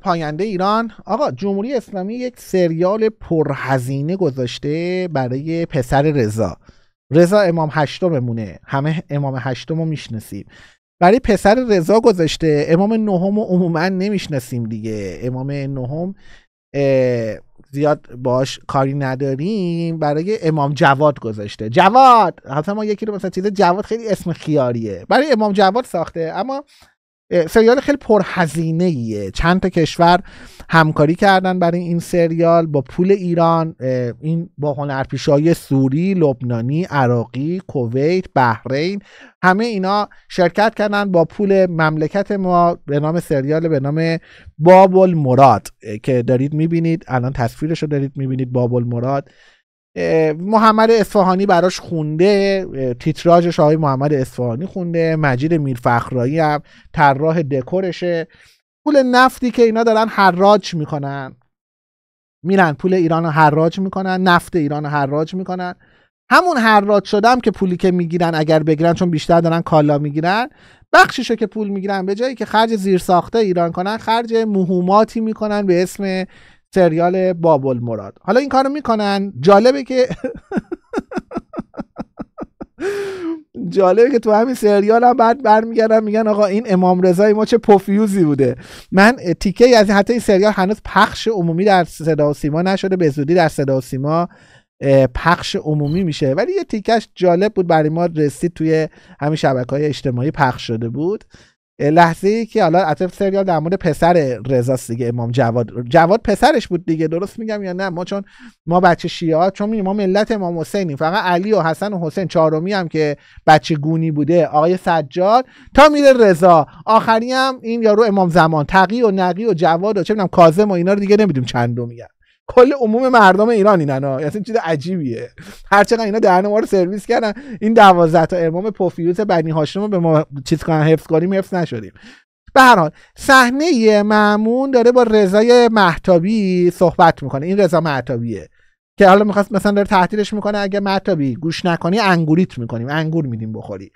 پاینده ایران آقا جمهوری اسلامی یک سریال پرهزینه گذاشته برای پسر رضا رضا امام مونه همه امام هشتم رو میشناسیم برای پسر رضا گذاشته امام نهم رو عموما نمیشناسیم دیگه امام نهم زیاد باش کاری نداریم برای امام جواد گذاشته جواد حتی ما یکی رو مثلا چیز جواد خیلی اسم خیاریه برای امام جواد ساخته اما سریال خیلی پرهزینه ایه چند تا کشور همکاری کردن برای این سریال با پول ایران این با های سوری، لبنانی، عراقی، کویت، بحرین همه اینا شرکت کردن با پول مملکت ما به نام سریال به نام بابل مراد که دارید میبینید الان تصویرش رو دارید میبینید بابل مراد محمد اصفهانی براش خونده تیتراژش آقای محمد اصفهانی خونده مجید میرفخرایی هم طراح دکورشه پول نفتی که اینا دارن حراج میکنن میرن پول ایران رو حراج میکنن نفت ایران حراج میکنن همون حراج شدم که پولی که میگیرن اگر بگیرن چون بیشتر دارن کالا میگیرن بخشیشو که پول میگیرن به جایی که خرج زیرساخته ایران کنن خرج مهماتی میکنن به اسم سریال بابل مراد حالا این کارو میکنن جالبه که جالبه که تو همین سریال هم بعد برمیگردن میگن آقا این امام رضای ما چه پفیوزی بوده من تیکه از حتی این سریال هنوز پخش عمومی در صدا و سیما نشده به زودی در صدا و سیما پخش عمومی میشه ولی یه تیکش جالب بود برای ما رسید توی همین شبکه های اجتماعی پخش شده بود لحظه ای که حالا عطف سریال در مورد پسر رزاست دیگه امام جواد جواد پسرش بود دیگه درست میگم یا نه ما چون ما بچه شیعه چون ما ملت امام حسینیم فقط علی و حسن و حسین چهارمی هم که بچه گونی بوده آقای سجاد تا میره رضا آخری هم این یارو امام زمان تقی و نقی و جواد و چه میدونم کاظم و اینا رو دیگه نمیدونم چندو میگن کل عموم مردم ایران اینا یعنی این چیز عجیبیه هرچقدر اینا در ما رو سرویس کردن این 12 تا امام پوفیوس بنی هاشم رو به ما چیز کردن حفظ کنیم حفظ نشدیم به هر حال صحنه معمون داره با رضای محتابی صحبت میکنه این رضا محتابیه که حالا میخواست مثلا داره تهدیدش میکنه اگه محتابی گوش نکنی انگوریت میکنیم انگور میدیم بخوری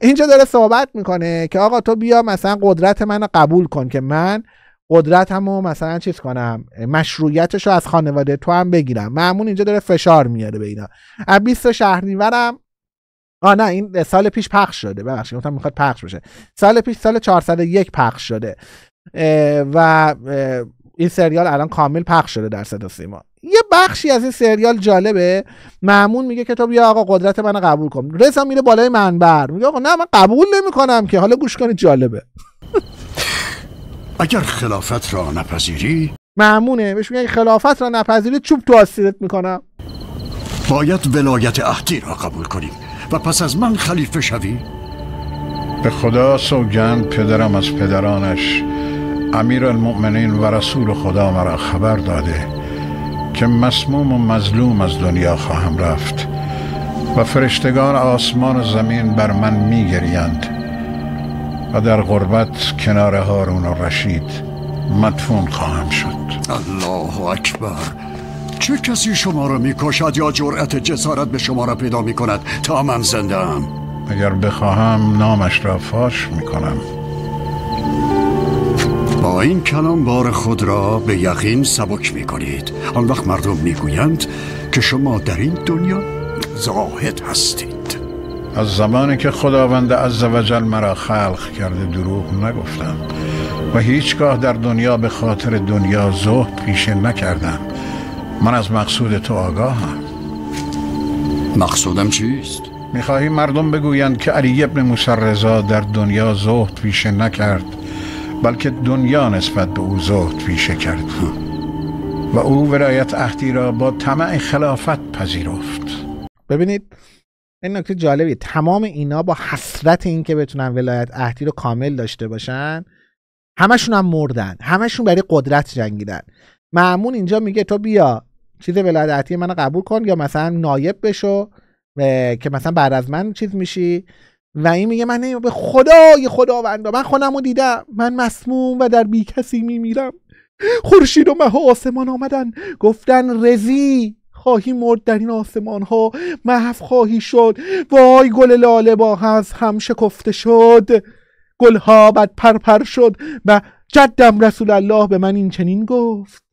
اینجا داره صحبت میکنه که آقا تو بیا مثلا قدرت منو قبول کن که من قدرت هم مثلا چیز کنم مشروعیتش رو از خانواده تو هم بگیرم معمون اینجا داره فشار میاره به اینا از 20 شهریورم آ نه این سال پیش پخش شده ببخشید گفتم میخواد پخش بشه سال پیش سال 401 پخش شده و این سریال الان کامل پخش شده در صدا سیما یه بخشی از این سریال جالبه معمون میگه که تو بیا آقا قدرت منو قبول کن رضا میره بالای منبر میگه آقا نه من قبول نمیکنم که حالا گوش کنید جالبه اگر خلافت را نپذیری معمونه بهش میگه خلافت را نپذیری چوب تو آسیرت میکنم باید ولایت عهدی را قبول کنیم و پس از من خلیفه شوی به خدا سوگند پدرم از پدرانش امیر المؤمنین و رسول خدا مرا خبر داده که مسموم و مظلوم از دنیا خواهم رفت و فرشتگان آسمان و زمین بر من میگریند و در غربت کنار هارون و رشید مدفون خواهم شد الله اکبر چه کسی شما را میکشد یا جرأت جسارت به شما را پیدا میکند تا من زنده ام اگر بخواهم نامش را فاش میکنم با این کلام بار خود را به یقین سبک میکنید آن وقت مردم میگویند که شما در این دنیا زاهد هستید از زمانی که خداوند عزوجل مرا خلق کرده دروغ نگفتم و هیچگاه در دنیا به خاطر دنیا زهد پیشه نکردم من از مقصود تو آگاهم مقصودم چیست؟ میخواهی مردم بگویند که علی ابن مسرزا در دنیا زهد پیشه نکرد بلکه دنیا نسبت به او زهد پیشه کرد و او ولایت عهدی را با طمع خلافت پذیرفت ببینید این نکته جالبیه تمام اینا با حسرت اینکه بتونن ولایت عهدی رو کامل داشته باشن همشون هم مردن همشون برای قدرت جنگیدن معمون اینجا میگه تو بیا چیز ولایت عهدی منو قبول کن یا مثلا نایب بشو که مثلا بعد از من چیز میشی و این میگه من به خدای خداوند من خونم رو دیدم من مسموم و در بی کسی میمیرم خورشید و مه و آسمان آمدن گفتن رزی خواهی مرد در این آسمان ها محف خواهی شد وای گل لاله با هز هم شکفته شد گل ها بد پرپر پر شد و جدم رسول الله به من این چنین گفت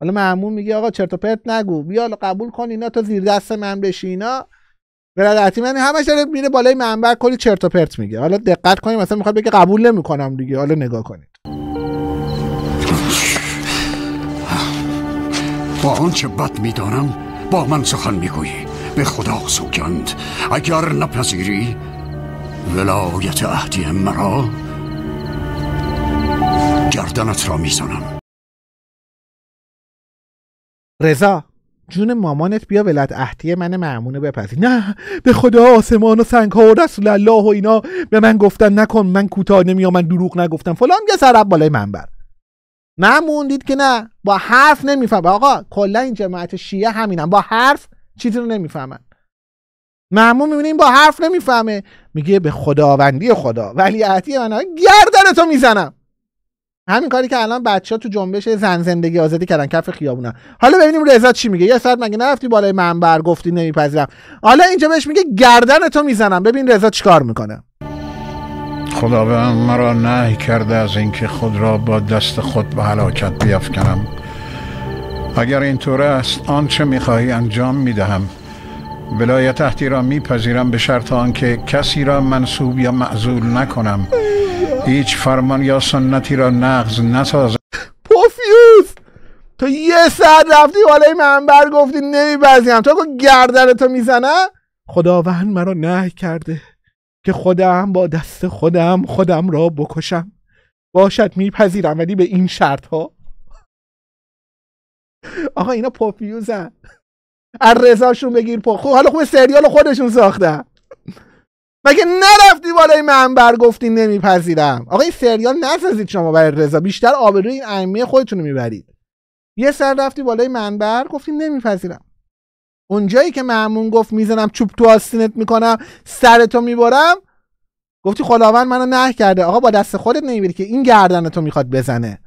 حالا معمون میگه آقا چرت و پرت نگو بیا قبول کن اینا تا زیر دست من بشی اینا برادرتی من همش داره میره بالای منبر کلی چرت و پرت میگه حالا دقت کنیم مثلا میخواد بگه قبول نمیکنم دیگه حالا نگاه کنیم با آنچه بد میدانم با من سخن میگویی به خدا سوگند اگر نپذیری ولایت عهدی مرا گردنت را میزنم رضا جون مامانت بیا ولایت عهدی من معمونه بپذیر نه به خدا آسمان و سنگ ها و رسول الله و اینا به من گفتن نکن من کوتاه نمیام من دروغ نگفتم فلان یه سرب بالای منبر موندید که نه با حرف نمیفهمه آقا کلا این جماعت شیعه همینن با حرف چیزی رو نمیفهمن معموم میبینیم با حرف نمیفهمه میگه به خداوندی خدا ولی عهدی من گردن تو میزنم همین کاری که الان بچه ها تو جنبش زن زندگی آزادی کردن کف خیابونا حالا ببینیم رضا چی میگه یه ساعت مگه نرفتی بالای منبر گفتی نمیپذیرم حالا اینجا بهش میگه گردن تو میزنم ببین رضا چیکار میکنه خداوند مرا نه کرده از اینکه خود را با دست خود به بیافت بیافکنم اگر اینطور است آنچه میخواهی انجام میدهم ولایت تحتی را میپذیرم به شرط آنکه کسی را منصوب یا معذول نکنم هیچ فرمان یا سنتی را نقض نسازم پوفیوس تو یه ساعت رفتی والای منبر گفتی نمیپذیرم تو که گردنتو میزنه خداوند مرا نه کرده که خودم با دست خودم خودم را بکشم باشد میپذیرم ولی به این شرط ها آقا اینا پوفیوزن از رضاشون بگیر پو خب حالا خوب سریال خودشون ساختن مگه نرفتی بالای منبر گفتی نمیپذیرم آقا این سریال نسازید شما برای رضا بیشتر آبروی این ائمه خودتون رو میبرید یه سر رفتی بالای منبر گفتی نمیپذیرم اونجایی که معمون گفت میزنم چوب تو آستینت میکنم سرتو میبرم گفتی خداوند منو نه کرده آقا با دست خودت نمیبینی که این گردن تو میخواد بزنه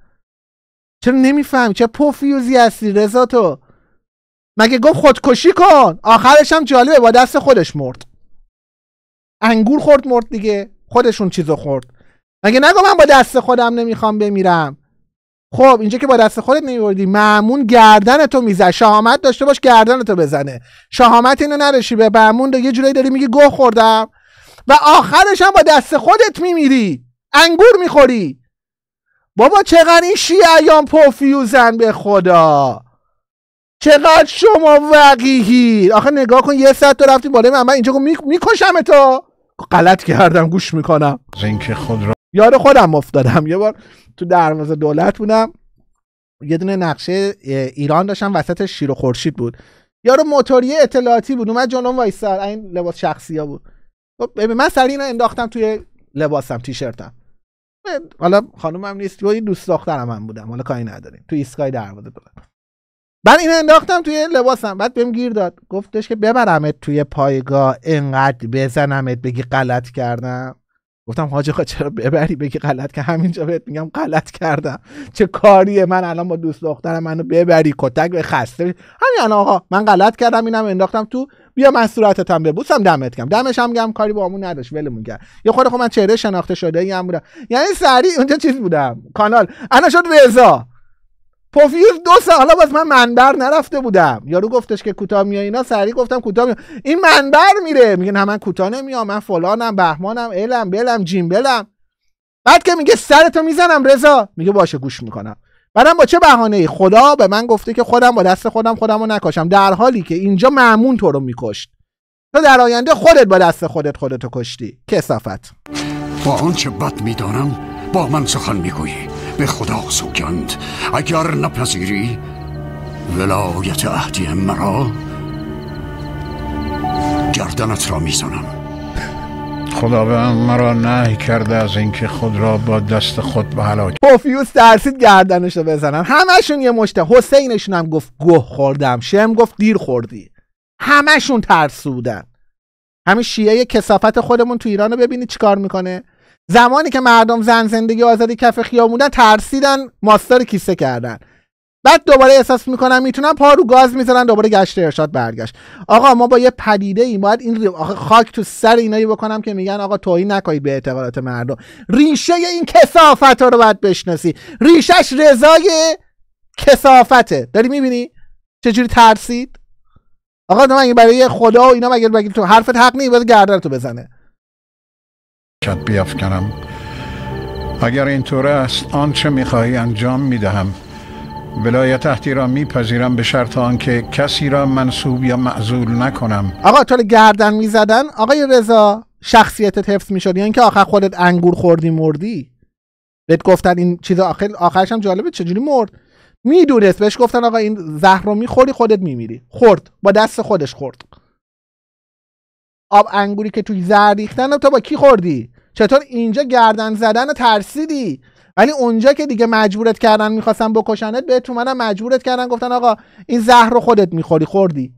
چرا نمیفهمی چه پوفیوزی هستی رضا تو مگه گفت خودکشی کن آخرش هم جالبه با دست خودش مرد انگور خورد مرد دیگه خودشون چیزو خورد مگه نگو من با دست خودم نمیخوام بمیرم خب اینجا که با دست خودت نمیوردی معمون گردن تو میزه شهامت داشته باش گردن تو بزنه شهامت اینو نرشی به معمون یه جورایی داری میگی گوه خوردم و آخرش هم با دست خودت میمیری انگور میخوری بابا چقدر این شیعیان پوفیوزن به خدا چقدر شما وقیهی آخه نگاه کن یه ساعت تو رفتی بالای من من اینجا میکشم تو غلط کردم گوش میکنم خود را یاد خودم افتادم یه بار تو دروازه دولت بودم یه دونه نقشه ایران داشتم وسط شیر و خورشید بود یارو موتوری اطلاعاتی بود اومد جلوم وایساد این لباس شخصی ها بود خب ببین من سریع اینو انداختم توی لباسم تیشرتم حالا خانومم نیست یه دوست دخترم هم بودم حالا کاری نداریم تو ایستگاه دروازه دولت من اینو انداختم توی لباسم بعد بهم گیر داد گفتش که ببرمت توی پایگاه انقدر بزنمت بگی غلط کردم گفتم حاجی خواه خب چرا ببری بگی غلط که همینجا بهت میگم غلط کردم چه کاریه من الان با دوست دخترم منو ببری کتک به خسته همین الان آقا من غلط کردم اینم انداختم تو بیا من صورتتم ببوسم دمت کم دمش هم گم کاری با همون نداشت ولمون کرد یه خود خب من چهره شناخته شده ای بودم یعنی سریع اونجا چیز بودم کانال انا شد رضا پوفیوز دو سال باز من منبر نرفته بودم یارو گفتش که کوتاه میای اینا سری گفتم کوتاه میام این منبر میره میگه نه من کوتاه نمیام من فلانم بهمانم الم بلم جیمبلم بعد که میگه سرتو میزنم رضا میگه باشه گوش میکنم بعدم با چه بهانه خدا به من گفته که خودم با دست خودم خودمو نکاشم نکشم در حالی که اینجا معمون تو رو میکشت تو در آینده خودت با دست خودت خودتو کشتی کسافت با آنچه بد میدانم با من سخن میگویی به خدا سوگند اگر نپذیری ولایت عهدی مرا گردنت را میزنم خداوند مرا نهی کرده از اینکه خود را با دست خود به هلاک پوفیوس ترسید گردنش رو بزنن همشون یه مشته حسینشون هم گفت گوه خوردم شم گفت دیر خوردی همشون ترسودن همین شیعه کسافت خودمون تو ایران رو ببینید چیکار میکنه زمانی که مردم زن زندگی آزادی کف خیام بودن ترسیدن ماستار کیسه کردن بعد دوباره احساس میکنم میتونم پا رو گاز میذارن دوباره گشت ارشاد برگشت آقا ما با یه پدیده ای باید این خاک تو سر اینایی بکنم که میگن آقا توهین نکنید به اعتقادات مردم ریشه این کسافت ها رو باید بشناسی ریشش رضای کسافته داری میبینی چجوری ترسید آقا تو برای خدا و اینا تو حرفت حق نیست گردن تو بزنه اگر بیافکنم اگر اینطور است آنچه میخواهی انجام میدهم ولایت تحتی را میپذیرم به شرط آنکه کسی را منصوب یا معذول نکنم آقا طول گردن میزدن آقای رضا شخصیتت حفظ میشد یا یعنی اینکه آخر خودت انگور خوردی مردی بهت گفتن این چیز آخر آخرش هم جالبه چجوری مرد میدونست بهش گفتن آقا این زهر رو میخوری خودت میمیری خورد با دست خودش خورد آب انگوری که توی زهر ریختن تو با کی خوردی چطور اینجا گردن زدن و ترسیدی ولی اونجا که دیگه مجبورت کردن میخواستن بکشنت تو منم مجبورت کردن گفتن آقا این زهر رو خودت میخوری خوردی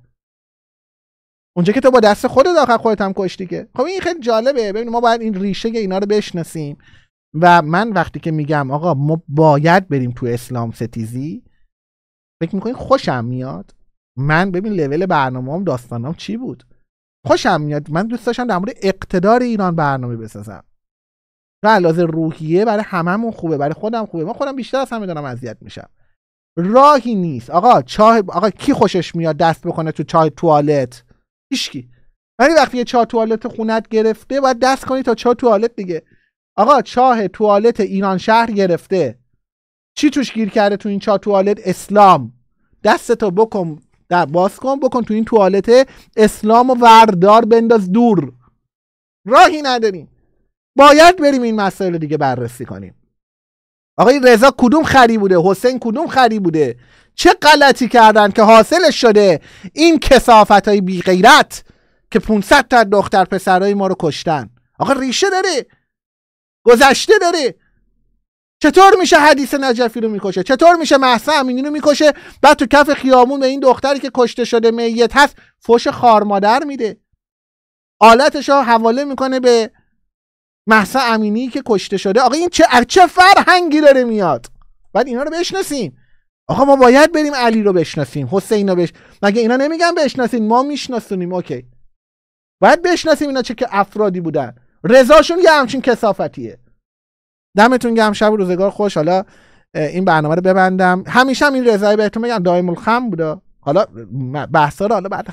اونجا که تو با دست خودت آخر خودت هم کشتی که خب این خیلی جالبه ببین ما باید این ریشه اینا رو بشناسیم و من وقتی که میگم آقا ما باید بریم تو اسلام ستیزی فکر میکنین خوشم میاد من ببین لول برنامه‌ام داستانم چی بود خوشم میاد من دوست داشتم در مورد اقتدار ایران برنامه بسازم و علاوه روحیه برای هممون خوبه برای خودم خوبه من خودم بیشتر از همه دارم اذیت میشم راهی نیست آقا چاه آقا کی خوشش میاد دست بکنه تو چاه توالت هیچکی ولی وقتی یه چاه توالت خونت گرفته باید دست کنی تا چاه توالت دیگه آقا چاه توالت ایران شهر گرفته چی توش گیر کرده تو این چاه توالت اسلام دست تو بکن در باز کن بکن تو این توالت اسلام و وردار بنداز دور راهی نداریم باید بریم این مسائل دیگه بررسی کنیم آقای رضا کدوم خری بوده حسین کدوم خری بوده چه غلطی کردن که حاصل شده این کسافت های بی غیرت که 500 تا دختر پسرای ما رو کشتن آقا ریشه داره گذشته داره چطور میشه حدیث نجفی رو میکشه چطور میشه محسا امینی رو میکشه بعد تو کف خیامون به این دختری که کشته شده میت هست فوش خارمادر میده آلتش ها حواله میکنه به محسا امینی که کشته شده آقا این چه چه فرهنگی داره میاد بعد اینا رو بشناسیم آقا ما باید بریم علی رو بشناسیم حسین رو بش مگه اینا نمیگن بشناسیم ما میشناسونیم اوکی باید بشناسیم اینا چه که افرادی بودن رضاشون یه همچین کسافتیه دمتون گرم شب روزگار خوش حالا این برنامه رو ببندم همیشه هم این رضای بهتون میگم دایم الخم بوده حالا بحثا رو حالا بعد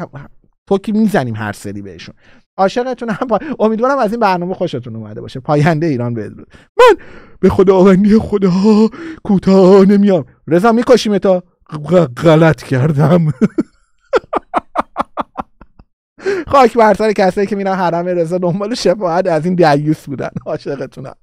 توکی میزنیم هر سری بهشون عاشقتون هم پا... امیدوارم از این برنامه خوشتون اومده باشه پاینده ایران بدرود من به خداوندی خدا کوتاه نمیام رضا میکشیم تا غلط کردم خاک بر سر کسایی که میرن حرم رضا دنبال شفاعت از این دیوس بودن عاشقتونم